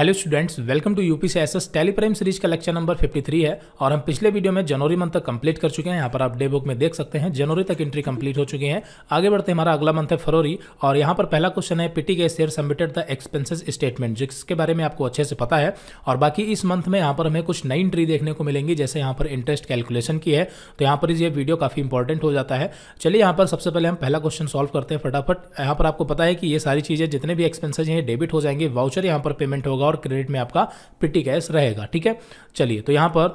hello students welcome to UP से एस TallyPrime series का लेक्चर नंबर 53 है और हम पिछले वीडियो में जनवरी मंथ तक कंप्लीट कर चुके हैं यहाँ पर आप डे बुक में देख सकते हैं जनवरी तक एंट्री कंप्लीट हो चुकी है आगे बढ़ते हमारा अगला मंथ है फरवरी और यहाँ पर पहला क्वेश्चन है P T share submitted the expenses statement जिसके बारे में आपको अच्छे से पता है और बाकी इस मंथ में यहाँ पर हमें कुछ नई एंट्री देखने को मिलेंगी जैसे यहाँ पर इंटरेस्ट कैलकुलेशन की है तो यहाँ पर ये वीडियो काफ़ी इंपॉर्टेंट हो जाता है चलिए यहाँ पर सबसे पहले हम पहला क्वेश्चन सॉल्व करते हैं फटाफट यहाँ पर आपको पता है कि ये सारी चीज़ें जितने भी एक्सपेंसेज हैं डेबिट हो जाएंगे वाउचर यहाँ पर पेमेंट होगा और क्रेडिट में आपका पिटी कैश रहेगा ठीक है चलिए तो यहाँ पर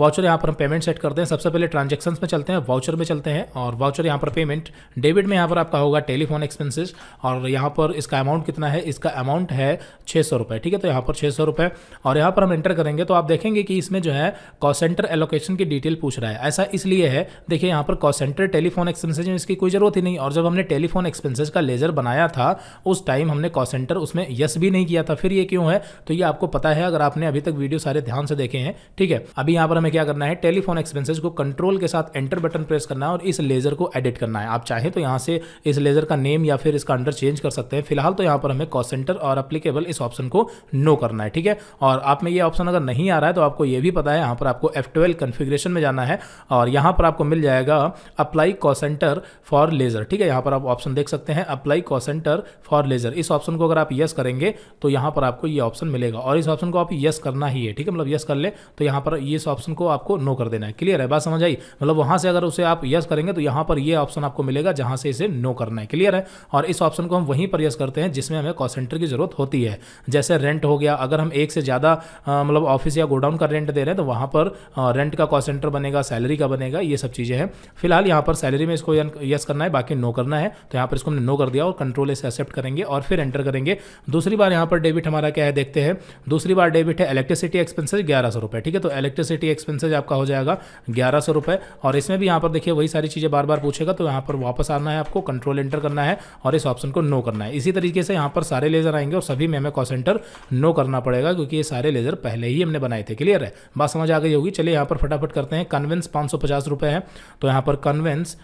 वाउचर यहाँ पर हम पेमेंट सेट करते हैं सबसे पहले ट्रांजेक्शन में चलते हैं वाउचर में चलते हैं और वाउचर यहाँ पर पेमेंट डेबिट में यहाँ पर आपका होगा टेलीफोन एक्सपेंसिस और यहाँ पर इसका अमाउंट कितना है इसका अमाउंट है छः सौ रुपये ठीक है तो यहाँ पर छः सौ रुपये और यहाँ पर हम एंटर करेंगे तो आप देखेंगे कि इसमें जो है कॉल सेंटर एलोकेशन की डिटेल पूछ रहा है ऐसा इसलिए है देखिए यहाँ पर कॉल सेंटर टेलीफोन एक्सपेंसिस में इसकी कोई ज़रूरत ही नहीं और जब हमने टेलीफोन एक्सपेंसिस का लेजर बनाया था उस टाइम हमने कॉल सेंटर उसमें यस भी नहीं किया था फिर ये क्यों है तो ये आपको पता है अगर आपने अभी तक वीडियो सारे ध्यान से देखे हैं ठीक है अभी यहाँ पर हमें क्या करना है टेलीफोन एक्सपेंसेस को कंट्रोल के साथ एंटर बटन प्रेस करना है और इस लेजर को एडिट करना है आप चाहें तो यहाँ से इस लेजर का नेम या फिर इसका अंडर चेंज कर सकते हैं फिलहाल तो यहाँ पर हमें कॉस्ट सेंटर और अप्लीकेबल इस ऑप्शन को नो करना है ठीक है और आप में ये ऑप्शन अगर नहीं आ रहा है तो आपको ये भी पता है यहाँ पर आपको एफ ट्वेल्व में जाना है और यहाँ पर आपको मिल जाएगा apply cost centre for ledger ठीक है यहाँ पर आप ऑप्शन देख सकते हैं apply cost centre for ledger इस ऑप्शन को अगर आप यस करेंगे तो यहाँ पर आपको ये ऑप्शन मिलेगा और इस ऑप्शन को आप यस करना ही है ठीक है मतलब यस कर ले तो यहाँ पर इस ऑप्शन को आपको नो कर देना है क्लियर है बात समझ आई मतलब वहाँ से अगर उसे आप यस करेंगे तो यहाँ पर ये ऑप्शन आपको मिलेगा जहाँ से इसे नो करना है क्लियर है और इस ऑप्शन को हम वहीं पर यस करते हैं जिसमें हमें कॉल सेंटर की जरूरत होती है जैसे रेंट हो गया अगर हम एक से ज़्यादा मतलब ऑफिस या गोडाउन का रेंट दे रहे हैं तो वहाँ पर रेंट का कॉल सेंटर बनेगा सैलरी का बनेगा ये सब चीज़ें हैं फिलहाल यहाँ पर सैलरी में इसको यस करना है बाकी नो करना है तो यहाँ पर इसको हमने नो कर दिया और कंट्रोल इसे एक्सेप्ट करेंगे और फिर एंटर करेंगे दूसरी बार यहाँ पर डेबिट हमारा क्या है देखते हैं दूसरी बार डेबिट है इलेक्ट्रिसिटी एक्सपेंसेज ग्यारह सौ रुपये ठीक है तो इलेक्ट्रिसिटी एक्सपेंसेज आपका हो जाएगा ग्यारह सौ रुपये और इसमें भी यहाँ पर देखिए वही सारी चीज़ें बार बार पूछेगा तो यहाँ पर वापस आना है आपको कंट्रोल एंटर करना है और इस ऑप्शन को नो करना है इसी तरीके से यहाँ पर सारे लेजर आएंगे और सभी में हमें कॉल सेंटर नो करना पड़ेगा क्योंकि ये सारे लेजर पहले ही हमने बनाए थे क्लियर है बात समझ आ गई होगी चलिए यहाँ पर फटाफट करते हैं कन्वेंस पाँच सौ पचास रुपये है तो यहाँ पर कन्वेंस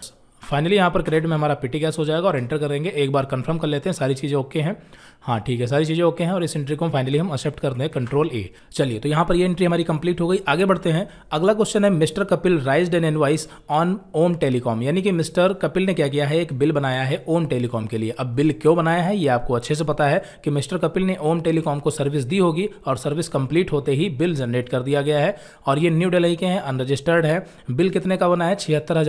फाइनली यहाँ पर क्रेडिट में हमारा पीटी गैस हो जाएगा और एंटर करेंगे एक बार कंफर्म कर लेते हैं सारी चीज़ें ओके हैं हाँ ठीक है सारी चीज़ें ओके हैं और इस एंट्री को फाइनली हम एक्सेप्ट कर दें कंट्रोल ए चलिए तो यहाँ पर ये एंट्री हमारी कंप्लीट हो गई आगे बढ़ते हैं अगला क्वेश्चन है mister Kapil raise an invoice on Om telecom यानी कि मिस्टर कपिल ने क्या किया है एक बिल बनाया है ओम टेलीकॉम के लिए अब बिल क्यों बनाया है ये आपको अच्छे से पता है कि मिस्टर कपिल ने ओम टेलीकॉम को सर्विस दी होगी और सर्विस कंप्लीट होते ही बिल जनरेट कर दिया गया है और ये न्यू डेली के हैं अनरजिस्टर्ड है बिल कितने का बना है छिहत्तर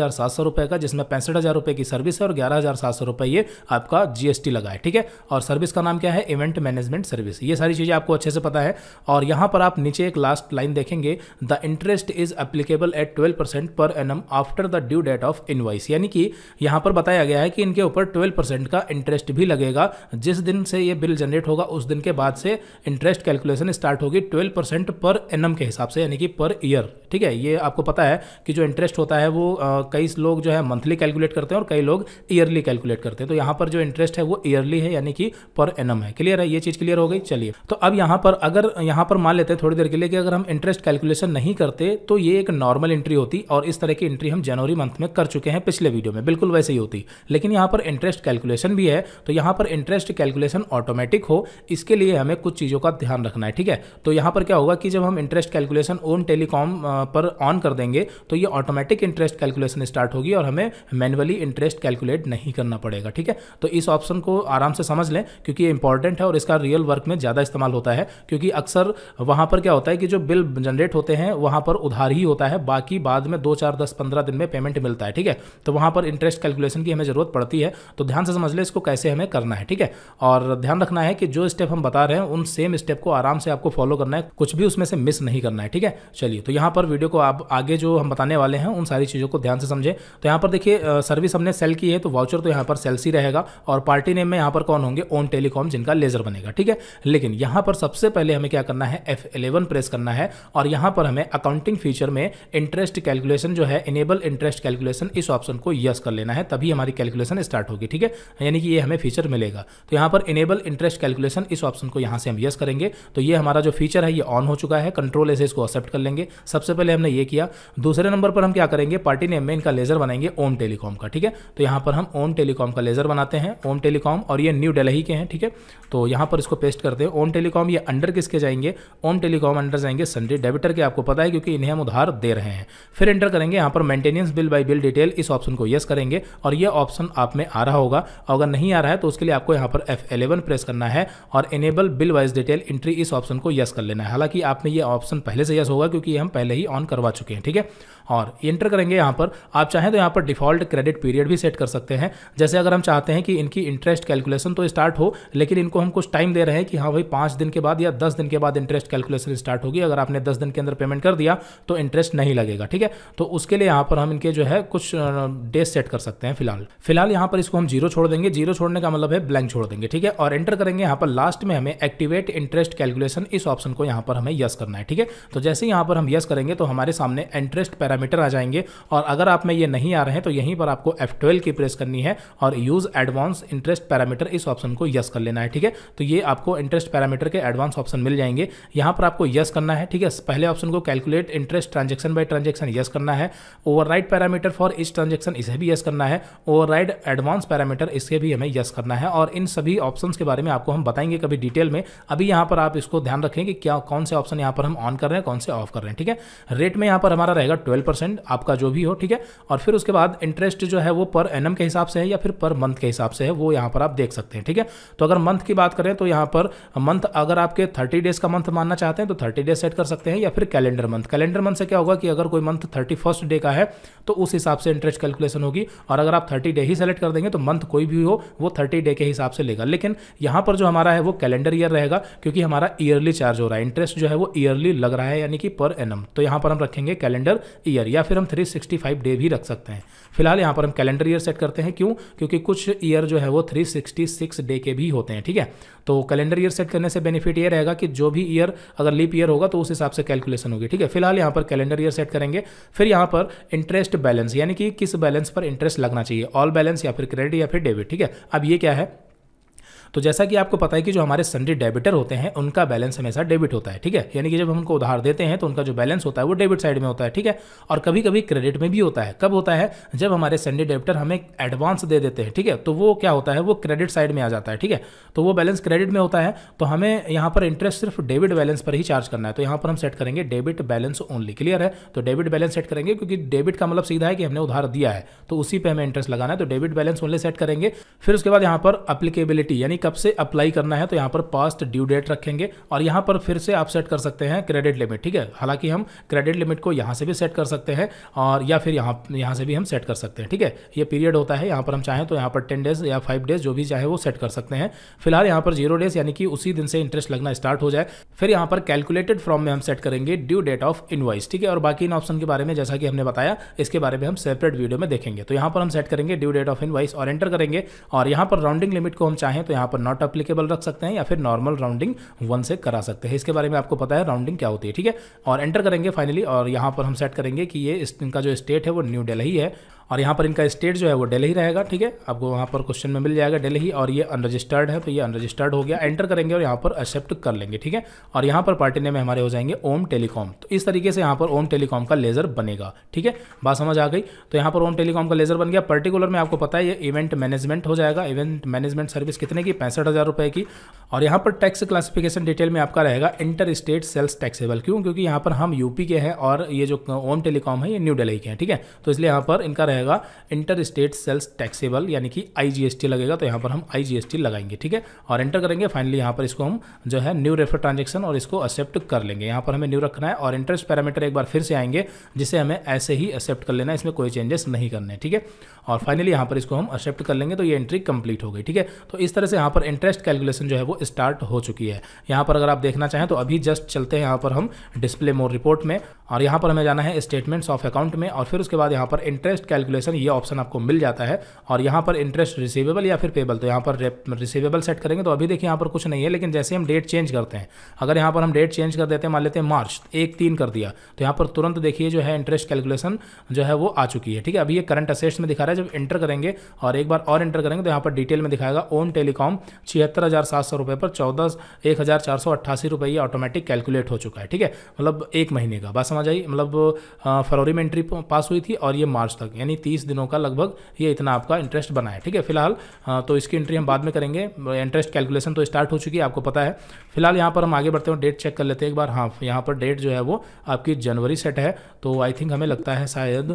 का जिसमें पैंसठ हज़ार रुपये की सर्विस है और ग्यारह हज़ार सात सौ रुपये ये आपका जीएसटी लगा है ठीक है और सर्विस का नाम क्या है इवेंट मैनेजमेंट सर्विस ये सारी चीज़ें आपको अच्छे से पता है और यहाँ पर आप नीचे एक लास्ट लाइन देखेंगे the interest is applicable at twelve percent per annum after the due date of invoice यानी कि यहाँ पर बताया गया है कि इनके ऊपर ट्वेल्व परसेंट का इंटरेस्ट भी लगेगा जिस दिन से ये बिल जनरेट होगा उस दिन के बाद से इंटरेस्ट कैलकुलेशन स्टार्ट होगी ट्वेल्व परसेंट पर एनम के हिसाब से यानी कि पर ईयर ठीक है ये आपको पता है कि जो इंटरेस्ट होता है वो कई लोग जो है मंथली कैलकुलेट कैलकुलेट करते हैं और कई लोग ईयरली कैलकुलेट करते हैं तो यहाँ पर जो इंटरेस्ट है वो ईयरली है यानी कि पर एनम है क्लियर है ये चीज़ क्लियर हो गई चलिए तो अब यहाँ पर अगर यहाँ पर मान लेते हैं थोड़ी देर के लिए कि अगर हम इंटरेस्ट कैलकुलेशन नहीं करते तो ये एक नॉर्मल एंट्री होती और इस तरह की एंट्री हम जनवरी मंथ में कर चुके हैं पिछले वीडियो में बिल्कुल वैसे ही होती लेकिन यहां पर इंटरेस्ट कैलकुलेशन भी है तो यहाँ पर इंटरेस्ट कैलकुलेशन ऑटोमेटिक हो इसके लिए हमें कुछ चीज़ों का ध्यान रखना है ठीक है तो यहाँ पर क्या होगा कि जब हम इंटरेस्ट कैलकुलेशन ओन टेलीकॉम पर ऑन कर देंगे तो ये ऑटोमेटिक इंटरेस्ट कैलकुलेशन स्टार्ट होगी और हमें मैनुअली इंटरेस्ट कैलकुलेट नहीं करना पड़ेगा ठीक है तो इस ऑप्शन को आराम से समझ लें क्योंकि ये इंपॉर्टेंट है और इसका रियल वर्क में ज़्यादा इस्तेमाल होता है क्योंकि अक्सर वहाँ पर क्या होता है कि जो बिल जनरेट होते हैं वहाँ पर उधार ही होता है बाकी बाद में दो चार दस पंद्रह दिन में पेमेंट मिलता है ठीक है तो वहाँ पर इंटरेस्ट कैलकुलेशन की हमें ज़रूरत पड़ती है तो ध्यान से समझ लें इसको कैसे हमें करना है ठीक है और ध्यान रखना है कि जो स्टेप हम बता रहे हैं उन सेम स्टेप को आराम से आपको फॉलो करना है कुछ भी उसमें से मिस नहीं करना है ठीक है चलिए तो यहाँ पर वीडियो को आप आगे जो हम बताने वाले हैं उन सारी चीज़ों को ध्यान से समझें तो यहाँ पर देखिए सर्विस हमने सेल की है तो वाउचर तो यहाँ पर सेल्स ही रहेगा और पार्टी नेम में यहाँ पर कौन होंगे ओन टेलीकॉम जिनका लेजर बनेगा ठीक है लेकिन यहाँ पर सबसे पहले हमें क्या करना है एफ एलेवन प्रेस करना है और यहाँ पर हमें अकाउंटिंग फीचर में इंटरेस्ट कैलकुलेशन जो है इनेबल इंटरेस्ट कैलकुलेशन इस ऑप्शन को यस कर लेना है तभी हमारी कैलकुलेशन स्टार्ट होगी ठीक है यानी कि ये हमें फीचर मिलेगा तो यहाँ पर इनेबल इंटरेस्ट कैलकुलेशन इस ऑप्शन को यहाँ से हम यस करेंगे तो ये हमारा जो फीचर है ये ऑन हो चुका है कंट्रोल ऐसे इसको एक्सेप्ट कर लेंगे सबसे पहले हमने ये किया दूसरे नंबर पर हम क्या करेंगे पार्टी नेम में इनका लेजर बनाएंगे ओम टेलीकॉम टेलीकॉम का ठीक है तो यहाँ पर हम ओम टेलीकॉम का लेज़र बनाते हैं ओम टेलीकॉम और ये न्यू डेल्ही के हैं ठीक है तो यहाँ पर इसको पेस्ट करते हैं ओम टेलीकॉम ये अंडर किसके जाएंगे ओम टेलीकॉम अंडर जाएंगे संडे डेबिटर के आपको पता है क्योंकि इन्हें हम उधार दे रहे हैं फिर एंटर करेंगे यहाँ पर maintenance bill by bill detail इस ऑप्शन को येस करेंगे और यह ऑप्शन आप में आ रहा होगा अगर नहीं आ रहा है तो उसके लिए आपको यहाँ पर एफ प्रेस करना है और enable bill wise detail entry इस ऑप्शन को येस कर लेना है हालांकि आप में ये ऑप्शन पहले से येस होगा क्योंकि हम पहले ही ऑन करवा चुके हैं ठीक है और एंटर करेंगे यहाँ पर आप चाहें तो यहाँ पर डिफॉल्ट क्रेडिट पीरियड भी सेट कर सकते हैं जैसे अगर हम चाहते हैं कि इनकी इंटरेस्ट कैलकुलेशन तो स्टार्ट हो लेकिन इनको हम कुछ टाइम दे रहे हैं कि हाँ भाई पाँच दिन के बाद या दस दिन के बाद इंटरेस्ट कैलकुलेशन स्टार्ट होगी अगर आपने दस दिन के अंदर पेमेंट कर दिया तो इंटरेस्ट नहीं लगेगा ठीक है तो उसके लिए यहाँ पर हम इनके जो है कुछ डेज सेट कर सकते हैं फिलहाल फिलहाल यहाँ पर इसको हम जीरो छोड़ देंगे जीरो छोड़ने का मतलब है ब्लैंक छोड़ देंगे ठीक है और एंटर करेंगे यहाँ पर लास्ट में हमें एक्टिवेट इंटरेस्ट कैलकुलेशन इस ऑप्शन को यहाँ पर हमें यस करना है ठीक है तो जैसे यहाँ पर हम यस करेंगे तो हमारे सामने इंटरेस्ट पैरा पैरामीटर आ जाएंगे और अगर आप में ये नहीं आ रहे हैं तो यहीं पर आपको F12 की प्रेस करनी है और यूज़ एडवांस इंटरेस्ट पैरामीटर इस ऑप्शन को यस कर लेना है ठीक है तो ये आपको इंटरेस्ट पैरामीटर के एडवांस ऑप्शन मिल जाएंगे यहां पर आपको यस करना है ठीक है पहले ऑप्शन को calculate interest transaction by transaction yes करना है ओवर पैरामीटर फॉर इस ट्रांजेक्शन इसे भी यस करना है ओवर एडवांस पैरामीटर इसके भी हमें यस करना है और इन सभी ऑप्शन के बारे में आपको हम बताएंगे कभी डिटेल में अभी यहां पर आप इसको ध्यान रखें कि क्या कौन से ऑप्शन यहां पर हम ऑन कर रहे हैं कौन से ऑफ कर रहे हैं ठीक है रेट में यहां पर हमारा रहेगा ट्वेल्व परसेंट आपका जो भी हो ठीक है और फिर उसके बाद इंटरेस्ट जो है वो पर एन के हिसाब से है या फिर पर मंथ के हिसाब से है वो यहाँ पर आप देख सकते हैं ठीक है तो अगर मंथ की बात करें तो यहाँ पर मंथ अगर आपके थर्टी डेज का मंथ मानना चाहते हैं तो थर्टी डेज सेट कर सकते हैं या फिर कैलेंडर मंथ कैलेंडर मंथ से क्या होगा कि अगर कोई मंथ थर्टी डे का है तो उस हिसाब से इंटरेस्ट कैलकुलेशन होगी और अगर आप थर्टी डे ही सेलेक्ट कर देंगे तो मंथ कोई भी हो वो थर्टी डे के हिसाब से लेगा लेकिन यहाँ पर जो हमारा है वो कैलेंडर ईयर रहेगा क्योंकि हमारा ईयरली चार्ज हो रहा है इंटरेस्ट जो है वो ईयरली लग रहा है यानी कि पर एनम तो यहाँ पर हम रखेंगे कैलेंडर ईयर या फिर हम 365 डे भी रख सकते हैं फिलहाल यहाँ पर हम कैलेंडर ईयर सेट करते हैं क्यों क्योंकि कुछ ईयर जो है वो 366 डे के भी होते हैं ठीक है तो कैलेंडर ईयर सेट करने से बेनिफिट ये रहेगा कि जो भी ईयर अगर लीप ईयर होगा तो उस हिसाब से कैलकुलेशन होगी ठीक है फिलहाल यहाँ पर कैलेंडर ईयर सेट करेंगे फिर यहाँ पर इंटरेस्ट बैलेंस यानी कि किस बैलेंस पर इंटरेस्ट लगना चाहिए ऑल बैलेंस या फिर क्रेडिट या फिर डेबिट ठीक है अब ये क्या है तो जैसा कि आपको पता है कि जो हमारे संडे डेबिटर होते हैं उनका बैलेंस हमेशा डेबिट होता है ठीक है यानी कि जब हम उनको उधार देते हैं तो उनका जो बैलेंस होता है वो डेबिट साइड में होता है ठीक है और कभी कभी क्रेडिट में भी होता है कब होता है जब हमारे संडे डेबिटर हमें एडवांस दे देते हैं ठीक है तो वो क्या होता है वो क्रेडिट साइड में आ जाता है ठीक है तो वो बैलेंस क्रेडिट में होता है तो हमें यहाँ पर इंटरेस्ट सिर्फ डेबिट बैलेंस पर ही चार्ज करना है तो यहाँ पर हम सेट करेंगे डेबिट बैलेंस ओनली क्लियर है तो डेबिट बैलेंस सेट करेंगे क्योंकि डेबिट का मतलब सीधा है कि हमने उधार दिया है तो उसी पर हमें इंटरेस्ट लगाना है तो डेबिट बैलेंस ओनली सेट करेंगे फिर उसके बाद यहाँ पर अप्लीकेबिलिटी यानी कब से अप्लाई करना है तो यहाँ पर पास्ट ड्यू डेट रखेंगे और यहाँ पर फिर से आप सेट कर सकते हैं क्रेडिट लिमिट ठीक है हालांकि हम क्रेडिट लिमिट को यहाँ से भी सेट कर सकते हैं और या फिर यहाँ यहाँ से भी हम सेट कर सकते हैं ठीक है ये पीरियड होता है यहाँ पर हम चाहें तो यहाँ पर टेन डेज या फाइव डेज जो भी चाहे वो सेट कर सकते हैं फिलहाल यहाँ पर जीरो डेज यानी कि उसी दिन से इंटरेस्ट लगना स्टार्ट हो जाए फिर यहाँ पर कैलकुलेटेड फॉर्म में हम सेट करेंगे ड्यू डेट ऑफ इनवाइस ठीक है और बाकी इन ऑप्शन के बारे में जैसा कि हमने बताया इसके बारे में हम सेपरेट वीडियो में देखेंगे तो यहाँ पर हम सेट करेंगे ड्यू डेट ऑफ इनवाइस और एंटर करेंगे और यहाँ पर राउंडिंग लिमिट को हम चाहें तो यहाँ पर नॉट अप्लीकेबल रख सकते हैं या फिर नॉर्मल राउंडिंग वन से करा सकते हैं इसके बारे में आपको पता है राउंडिंग क्या होती है ठीक है और एंटर करेंगे फाइनली और यहाँ पर हम सेट करेंगे कि ये इनका जो स्टेट है वो न्यू डेली है और यहाँ पर इनका स्टेट जो है वो डेली ही रहेगा ठीक है आपको वहाँ पर क्वेश्चन में मिल जाएगा डेली और ये अनरजिस्टर्ड है तो ये अनरजिस्टर्ड हो गया एंटर करेंगे और यहाँ पर एक्सेप्ट कर लेंगे ठीक है और यहाँ पर पार्टी नेम हमारे हो जाएंगे ओम टेलीकॉम तो इस तरीके से यहाँ पर ओम टेलीकॉम का लेजर बनेगा ठीक है बात समझ आ गई तो यहाँ पर ओम टेलीकॉम का लेजर बन गया पर्टिकुलर में आपको पता है ये इवेंट मैनेजमेंट हो जाएगा इवेंट मैनेजमेंट सर्विस कितने की पैंसठ हज़ार रुपये की और यहाँ पर टैक्स क्लासिफिकेशन डिटेल में आपका रहेगा इंटर स्टेट सेल्स टैक्सेबल क्यों क्योंकि यहाँ पर हम यूपी के हैं और ये जो ओम टेलीकॉम है ये न्यू डेली के हैं ठीक है तो इसलिए यहाँ पर इनका रहेगा जाएगा इंटर स्टेट सेल्स टैक्सेबल यानी कि आईजीएसटी लगेगा तो यहाँ पर हम आईजीएसटी लगाएंगे ठीक है और एंटर करेंगे फाइनली यहाँ पर इसको हम जो है न्यू रेफर ट्रांजेक्शन और इसको एक्सेप्ट कर लेंगे यहाँ पर हमें न्यू रखना है और इंटरेस्ट पैरामीटर एक बार फिर से आएंगे जिसे हमें ऐसे ही एक्सेप्ट कर लेना है इसमें कोई चेंजेस नहीं करने ठीक है और फाइनली यहाँ पर इसको हम एक्सेप्ट कर लेंगे तो ये एंट्री कंप्लीट हो गई ठीक है तो इस तरह से यहाँ पर इंटरेस्ट कैलकुलेशन जो है वो स्टार्ट हो चुकी है यहाँ पर अगर आप देखना चाहें तो अभी जस्ट चलते हैं यहाँ पर हम डिस्प्ले मोर रिपोर्ट में और यहाँ पर हमें जाना है स्टेटमेंट्स ऑफ अकाउंट में और फिर उसके बाद यहाँ पर इंटरेस्ट कैलकुलेट कैलकुलेशन ये ऑप्शन आपको मिल जाता है और यहाँ पर इंटरेस्ट रिसीवेबल या फिर पेबल तो यहाँ पर रिसीवेबल सेट करेंगे तो अभी देखिए यहाँ पर कुछ नहीं है लेकिन जैसे हम डेट चेंज करते हैं अगर यहाँ पर हम डेट चेंज कर देते हैं मान लेते हैं मार्च एक तीन कर दिया तो यहाँ पर तुरंत देखिए जो है इंटरेस्ट कैलकुलेशन जो है वो आ चुकी है ठीक है अभी ये करंट असेस्ट में दिखा रहा है जब इंटर करेंगे और एक बार और इंटर करेंगे तो यहाँ पर डिटेल में दिखाएगा ओन टेलीकॉम छिहत्तर हज़ार सात सौ रुपये पर चौदह एक हज़ार चार सौ अट्ठासी रुपये ये ऑटोमेटिक कैलकुलेट हो चुका है ठीक है मतलब एक महीने का बात समझ आई मतलब फरवरी में एंट्री पास हुई थी और ये मार्च तक यानी यानी तीस दिनों का लगभग ये इतना आपका इंटरेस्ट बना है ठीक है फिलहाल हाँ, तो इसकी एंट्री हम बाद में करेंगे इंटरेस्ट कैलकुलेशन तो स्टार्ट हो चुकी है आपको पता है फिलहाल यहाँ पर हम आगे बढ़ते हैं डेट चेक कर लेते हैं एक बार हाँ यहाँ पर डेट जो है वो आपकी जनवरी सेट है तो आई थिंक हमें लगता है शायद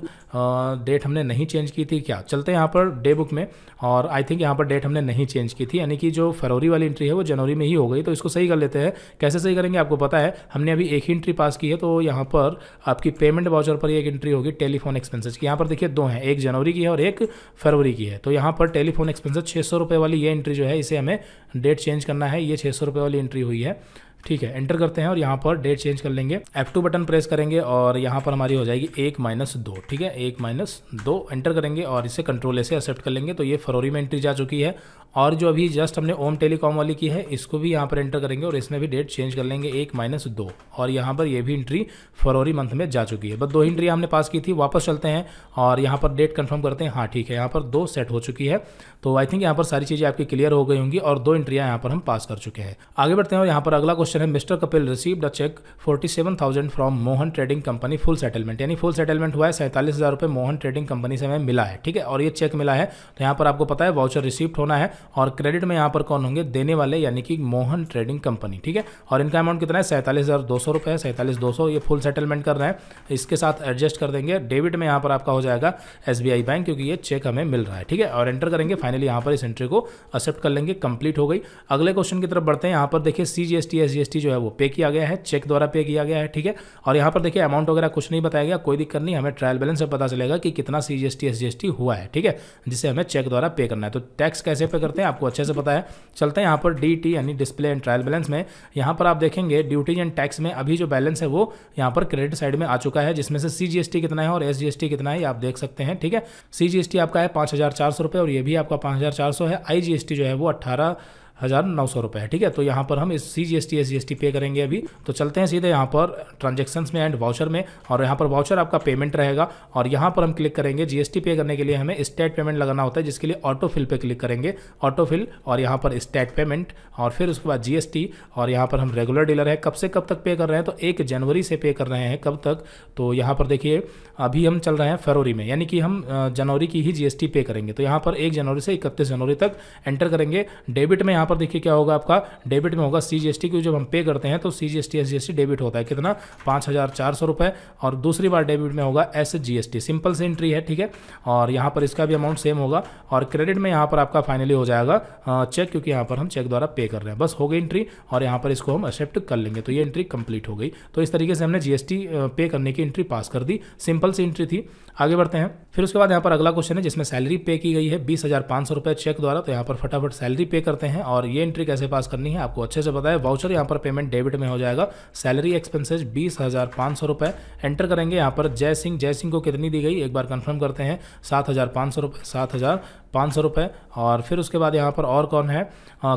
डेट हमने नहीं चेंज की थी क्या चलते हैं यहाँ पर डे बुक में और आई थिंक यहाँ पर डेट हमने नहीं चेंज की थी यानी कि जो फरवरी वाली एंट्री है वो जनवरी में ही हो गई तो इसको सही कर लेते हैं कैसे सही करेंगे आपको पता है हमने अभी एक ही एंट्री पास की है तो यहाँ पर आपकी पेमेंट वाउचर पर एक एंट्री होगी टेलीफोन एक्सपेंसेज की यहाँ पर देखिए दो हैं एक जनवरी की है और एक फरवरी की है तो यहाँ पर टेलीफोन एक्सपेंसेस छः सौ वाली ये एंट्री जो है इसे हमें डेट चेंज करना है ये छः सौ वाली एंट्री हुई है ठीक है एंटर करते हैं और यहाँ पर डेट चेंज कर लेंगे F2 बटन प्रेस करेंगे और यहाँ पर हमारी हो जाएगी एक माइनस दो ठीक है एक माइनस दो एंटर करेंगे और इसे कंट्रोल ऐसे एक्सेप्ट कर लेंगे तो ये फरवरी में एंट्री जा चुकी है और जो अभी जस्ट हमने ओम टेलीकॉम वाली की है इसको भी यहाँ पर एंटर करेंगे और इसमें भी डेट चेंज कर लेंगे एक माइनस दो और यहाँ पर ये भी एंट्री फरवरी मंथ में जा चुकी है बस दो एंट्री हमने पास की थी वापस चलते हैं और यहाँ पर डेट कन्फर्म करते हैं हाँ ठीक है यहाँ पर दो सेट हो चुकी है तो आई थिंक यहाँ पर सारी चीज़ें आपकी क्लियर हो गई होंगी और दो एंट्रियाँ यहाँ पर हम पास कर चुके हैं आगे बढ़ते हैं और यहाँ पर अगला क्वेश्चन है mister Kapil received a cheque 47,000 from Mohan trading company full settlement यानी फुल सेटलमेंट हुआ है सैंतालीस हज़ार रुपये मोहन ट्रेडिंग कंपनी से हमें मिला है ठीक है और ये चेक मिला है तो यहाँ पर आपको पता है वाउचर रिसीव्ड होना है और क्रेडिट में यहाँ पर कौन होंगे देने वाले यानी कि मोहन ट्रेडिंग कंपनी ठीक है और इनका अमाउंट कितना है सैंतालीस हज़ार दो सौ रुपये सैंतालीस दो सौ ये फुल सेटलमेंट कर रहे हैं इसके साथ एडजस्ट कर देंगे डेबिट में यहाँ पर आपका हो जाएगा एस बैंक क्योंकि ये चेक हमें मिल रहा है ठीक है और एंटर करेंगे फाइनली यहाँ पर इस एंट्री को एक्सेप्ट कर लेंगे कंप्लीट हो गई अगले क्वेश्चन की तरफ बढ़ते हैं यहाँ पर देखिए C G S T S GST जो है वो पे किया गया है चेक द्वारा पे किया गया है ठीक है और यहाँ पर देखिए अमाउंट वगैरह कुछ नहीं बताया गया कोई दिक्कत नहीं हमें ट्रायल बैलेंस से पता चलेगा कि कितना सी जी हुआ है ठीक है जिसे हमें चेक द्वारा पे करना है तो टैक्स कैसे पे करते हैं आपको अच्छे से पता है चलते हैं यहाँ पर डी यानी डिस्प्ले एंड ट्रायल बैलेंस में यहाँ पर आप देखेंगे ड्यूटीज एंड टैक्स में अभी जो बैलेंस है वो यहाँ पर क्रेडिट साइड में आ चुका है जिसमें से सी कितना है और एस कितना है आप देख सकते हैं ठीक है सी आपका है पाँच और ये भी आपका पाँच है आई जो है वो अट्ठारह हज़ार नौ सौ रुपये है ठीक है तो यहाँ पर हम इस C G S T S G S T pay करेंगे अभी तो चलते हैं सीधे यहाँ पर ट्रांजेक्शन्स में एंड वाउचर में और यहाँ पर वाउचर आपका पेमेंट रहेगा और यहाँ पर हम क्लिक करेंगे जी एस टी पे करने के लिए हमें स्टेट पेमेंट लगाना होता है जिसके लिए ऑटो फिल पर क्लिक करेंगे ऑटो फिल और यहाँ पर स्टेट पेमेंट और फिर उसके बाद जी एस टी और यहाँ पर हम रेगुलर डीलर है कब से कब तक पे कर रहे हैं तो एक जनवरी से पे कर रहे हैं कब तक तो यहाँ पर देखिए अभी हम चल रहे हैं फरवरी में यानी कि हम जनवरी की ही टी पे करेंगे तो यहाँ पर एक जनवरी से इकतीस जनवरी तक एंटर करेंगे डेबिट में यहाँ पर देखिए क्या होगा आपका डेबिट में होगा सी जी जब हम पे करते हैं तो सी जी एस डेबिट होता है कितना पाँच हज़ार चार सौ रुपये और दूसरी बार डेबिट में होगा S G S T simple से एंट्री है ठीक है और यहाँ पर इसका भी अमाउंट सेम होगा और क्रेडिट में यहाँ पर आपका फाइनली हो जाएगा चेक क्योंकि यहाँ पर हम चेक द्वारा पे कर रहे हैं बस हो गई एंट्री और यहाँ पर इसको हम एक्सेप्ट कर लेंगे तो ये एंट्री कंप्लीट हो गई तो इस तरीके से हमने जीएसटी पे करने की एंट्री पास कर दी सिंपल सी एंट्री थी आगे बढ़ते हैं फिर उसके बाद यहाँ पर अगला क्वेश्चन है जिसमें सैलरी पे की गई है बीस हज़ार पाँच सौ रुपये चेक द्वारा तो यहाँ पर फटाफट सैलरी पे करते हैं और ये एंट्री कैसे पास करनी है आपको अच्छे से पता है वाउचर यहाँ पर पेमेंट डेबिट में हो जाएगा सैलरी एक्सपेंसेज बीस हज़ार पाँच सौ रुपये एंटर करेंगे यहाँ पर जय सिंह जय सिंह को कितनी दी गई एक बार कन्फर्म करते हैं सात हज़ार पाँच सौ रुपये सात हज़ार पाँच सौ रुपये और फिर उसके बाद यहाँ पर और कौन है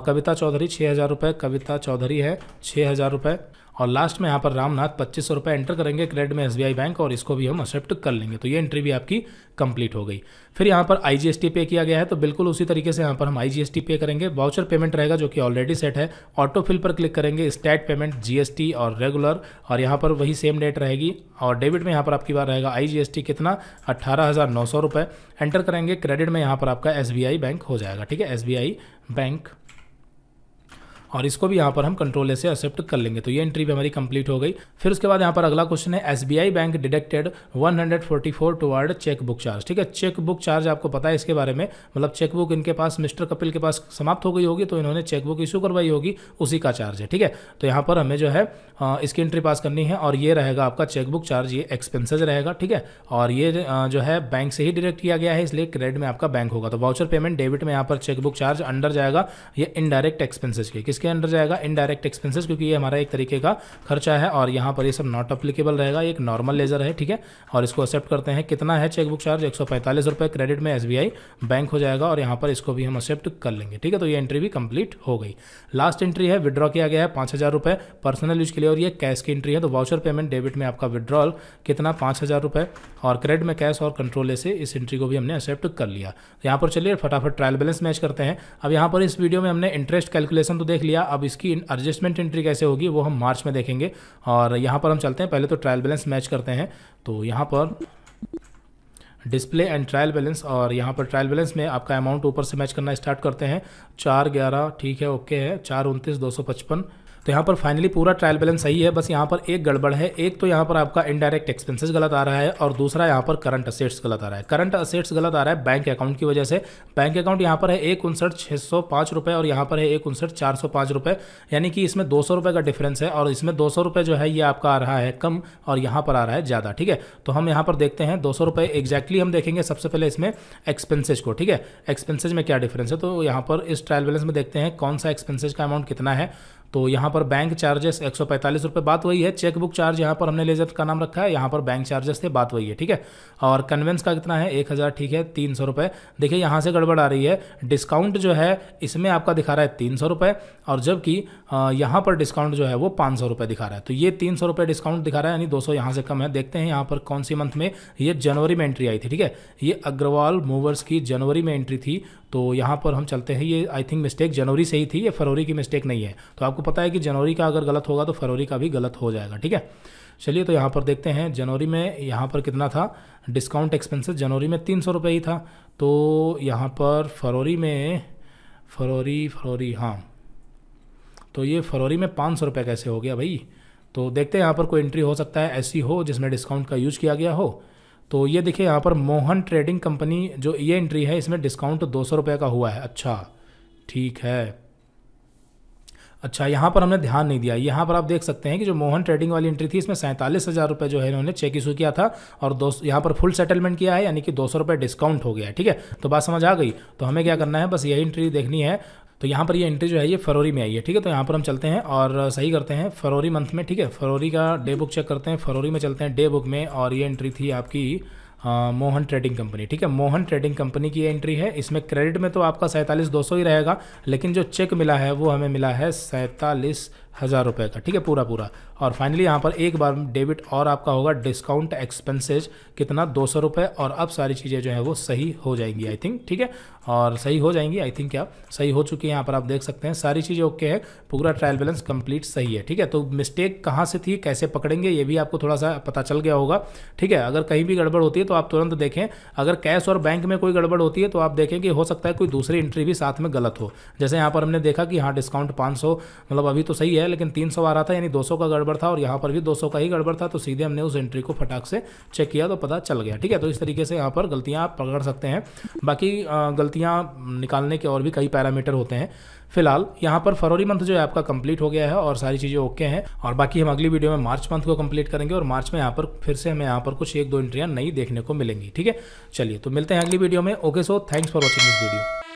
कविता चौधरी छः हज़ार रुपये कविता चौधरी है छः हज़ार रुपये और लास्ट में यहाँ पर रामनाथ पच्चीस सौ रुपये एंटर करेंगे क्रेडिट में एस बैंक और इसको भी हम एक्सेप्ट कर लेंगे तो ये एंट्री भी आपकी कंप्लीट हो गई फिर यहाँ पर आई पे किया गया है तो बिल्कुल उसी तरीके से यहाँ पर हम आई पे करेंगे वाउचर पेमेंट रहेगा जो कि ऑलरेडी सेट है ऑटो फिल पर क्लिक करेंगे स्टैट पेमेंट जीएसटी और रेगुलर और यहाँ पर वही सेम डेट रहेगी और डेबिट में यहाँ पर आपकी बार रहेगा आई कितना अट्ठारह हज़ार नौ सौ रुपये एंटर करेंगे क्रेडिट में यहाँ पर आपका एस बैंक हो जाएगा ठीक है एस बैंक और इसको भी यहाँ पर हम कंट्रोल से एक्सेप्ट कर लेंगे तो ये एंट्री भी हमारी कंप्लीट हो गई फिर उसके बाद यहाँ पर अगला क्वेश्चन है Yes Bank deducted 144 toward cheque book charge ठीक है चेक बुक चार्ज आपको पता है इसके बारे में मतलब चेक बुक इनके पास मिस्टर कपिल के पास समाप्त हो गई होगी तो इन्होंने चेक बुक इशू करवाई होगी उसी का चार्ज है ठीक है तो यहाँ पर हमें जो है इसकी एंट्री पास करनी है और ये रहेगा आपका चेकबुक चार्ज ये एक्सपेंसेज रहेगा ठीक है और ये जो है बैंक से ही डिडक्ट किया गया है इसलिए क्रेडिट में आपका बैंक होगा तो वाउचर पेमेंट डेबिट में यहाँ पर चेकबुक चार्ज अंडर जाएगा ये इनडायरेक्ट एक्सपेंसेज के किस इसके अंडर जाएगा इनडायरेक्ट एक्सपेंसेस क्योंकि ये हमारा एक तरीके का खर्चा है और यहाँ पर ये सब नॉट अप्लीकेबल रहेगा एक नॉर्मल लेजर है ठीक है और इसको एक्सेप्ट करते हैं कितना है चेकबुक चार्ज एक रुपए क्रेडिट में एस बैंक हो जाएगा और यहाँ पर इसको भी हम एक्सेप्ट कर लेंगे ठीक है तो ये एंट्री भी कंप्लीट हो गई लास्ट एंट्री है विड्रॉ किया गया है पाँच हज़ार पर्सनल यूज के लिए और ये कैश की एंट्री है तो वाउचर पेमेंट डेबिट में आपका विड्रॉल कितना पाँच हज़ार और क्रेडिट में कैश और कंट्रोल से इस एंट्री को भी हमने एक्सेप्ट कर लिया तो यहाँ पर चलिए फटाफट ट्रायल बैलेंस मैच करते हैं अब यहाँ पर इस वीडियो में हमने इंटरेस्ट कैलकुलेशन तो देख लिया लिया अब इसकी एडजस्टमेंट एंट्री कैसे होगी वो हम मार्च में देखेंगे और यहाँ पर हम चलते हैं पहले तो ट्रायल बैलेंस मैच करते हैं तो यहाँ पर डिस्प्ले एंड ट्रायल बैलेंस और यहाँ पर ट्रायल बैलेंस में आपका अमाउंट ऊपर से मैच करना स्टार्ट करते हैं चार ग्यारह ठीक है ओके है चार उनतीस दो सौ पचपन तो यहाँ पर फाइनली पूरा ट्रायल बैलेंस सही है बस यहाँ पर एक गड़बड़ है एक तो यहाँ पर आपका इनडायरेक्ट एक्सपेंसेस गलत आ रहा है और दूसरा यहाँ पर करंट असेट्स गलत आ रहा है करंट असेट्स गलत आ रहा है बैंक अकाउंट की वजह से बैंक अकाउंट यहाँ पर है एक उनसठ छः सौ पाँच रुपये और यहाँ पर है एक उनसठ चार सौ पाँच रुपये यानी कि इसमें दो सौ रुपये का डिफरेंस है और इसमें दो सौ रुपये जो है ये आपका आ रहा है कम और यहाँ पर आ रहा है ज़्यादा ठीक है तो हम यहाँ पर देखते हैं दो सौ रुपये एग्जैक्टली हम देखेंगे सबसे पहले इसमें एक्सपेंसेज को ठीक है एक्सपेंसेज में क्या डिफरेंस है तो यहाँ पर इस ट्रायल बैलेंस में देखते हैं कौन सा एक्सपेंसेज का अमाउंट कितना है तो यहाँ पर बैंक चार्जेस एक सौ रुपये बात वही है चेकबुक चार्ज यहाँ पर हमने लेजर का नाम रखा है यहाँ पर बैंक चार्जेस थे बात वही है ठीक है और कन्वेंस का कितना है एक हज़ार ठीक है तीन सौ रुपये देखिए यहाँ से गड़बड़ आ रही है डिस्काउंट जो है इसमें आपका दिखा रहा है तीन सौ रुपये और जबकि यहाँ पर डिस्काउंट जो है वो पाँच सौ रुपये दिखा रहा है तो ये तीन सौ रुपये डिस्काउंट दिखा रहा है यानी दो सौ यहाँ से कम है देखते हैं यहाँ पर कौन सी मंथ में ये जनवरी में एंट्री आई थी ठीक है ये अग्रवाल मूवर्स की जनवरी में एंट्री थी तो यहाँ पर हम चलते हैं ये आई थिंक मिस्टेक जनवरी से ही थी ये फरवरी की मिस्टेक नहीं है तो आपको पता है कि जनवरी का अगर गलत होगा तो फरवरी का भी गलत हो जाएगा ठीक है चलिए तो यहाँ पर देखते हैं जनवरी में यहाँ पर कितना था डिस्काउंट एक्सपेंसेस जनवरी में तीन सौ रुपये ही था तो यहाँ पर फरवरी में फरवरी फरवरी हाँ तो ये फरवरी में पाँच सौ रुपये कैसे हो गया भाई तो देखते हैं यहाँ पर कोई एंट्री हो सकता है ऐसी हो जिसमें डिस्काउंट का यूज़ किया गया हो तो ये देखिए यहाँ पर मोहन ट्रेडिंग कंपनी जो ये एंट्री है इसमें डिस्काउंट दो सौ रुपये का हुआ है अच्छा ठीक है अच्छा यहाँ पर हमने ध्यान नहीं दिया यहाँ पर आप देख सकते हैं कि जो मोहन ट्रेडिंग वाली एंट्री थी इसमें सैंतालीस हज़ार रुपये जो है इन्होंने चेक इशू किया था और दो यहाँ पर फुल सेटलमेंट किया है यानी कि दो सौ रुपये डिस्काउंट हो गया है ठीक है तो बात समझ आ गई तो हमें क्या करना है बस यही एंट्री देखनी है तो यहाँ पर ये एंट्री जो है ये फरवरी में आई है ठीक है तो यहाँ पर हम चलते हैं और सही करते हैं फरवरी मंथ में ठीक है फरवरी का डे बुक चेक करते हैं फरवरी में चलते हैं डे बुक में और ये एंट्री थी आपकी आ, मोहन ट्रेडिंग कंपनी ठीक है मोहन ट्रेडिंग कंपनी की एंट्री है इसमें क्रेडिट में तो आपका सैंतालीस दो सौ ही रहेगा लेकिन जो चेक मिला है वो हमें मिला है सैंतालीस हज़ार रुपये का ठीक है पूरा पूरा और फाइनली यहाँ पर एक बार डेबिट और आपका होगा डिस्काउंट एक्सपेंसेज कितना दो सौ रुपये और अब सारी चीज़ें जो है वो सही हो जाएंगी आई थिंक ठीक है और सही हो जाएंगी आई थिंक क्या सही हो चुकी है यहाँ पर आप देख सकते हैं सारी चीज़ें ओके है पूरा ट्रायल बैलेंस कंप्लीट सही है ठीक है तो मिस्टेक कहाँ से थी कैसे पकड़ेंगे ये भी आपको थोड़ा सा पता चल गया होगा ठीक है अगर कहीं भी गड़बड़ होती है तो आप तुरंत देखें अगर कैश और बैंक में कोई गड़बड़ होती है तो आप देखें कि हो सकता है कोई दूसरी एंट्री भी साथ में गलत हो जैसे यहाँ पर हमने देखा कि हाँ डिस्काउंट पाँच मतलब अभी तो सही है किया है लेकिन 300 आ रहा था यानी 200 का गड़बड़ था और यहाँ पर भी 200 का ही गड़बड़ था तो सीधे हमने उस एंट्री को फटाक से चेक किया तो पता चल गया ठीक है तो इस तरीके से यहाँ पर गलतियाँ आप पकड़ सकते हैं बाकी गलतियाँ निकालने के और भी कई पैरामीटर होते हैं फिलहाल यहाँ पर फरवरी मंथ जो है आपका कंप्लीट हो गया है और सारी चीज़ें ओके हैं और बाकी हम अगली वीडियो में मार्च मंथ को कंप्लीट करेंगे और मार्च में यहाँ पर फिर से हमें यहाँ पर कुछ एक दो एंट्रियाँ नई देखने को मिलेंगी ठीक है चलिए तो मिलते हैं अगली वीडियो में okay so thanks for watching this video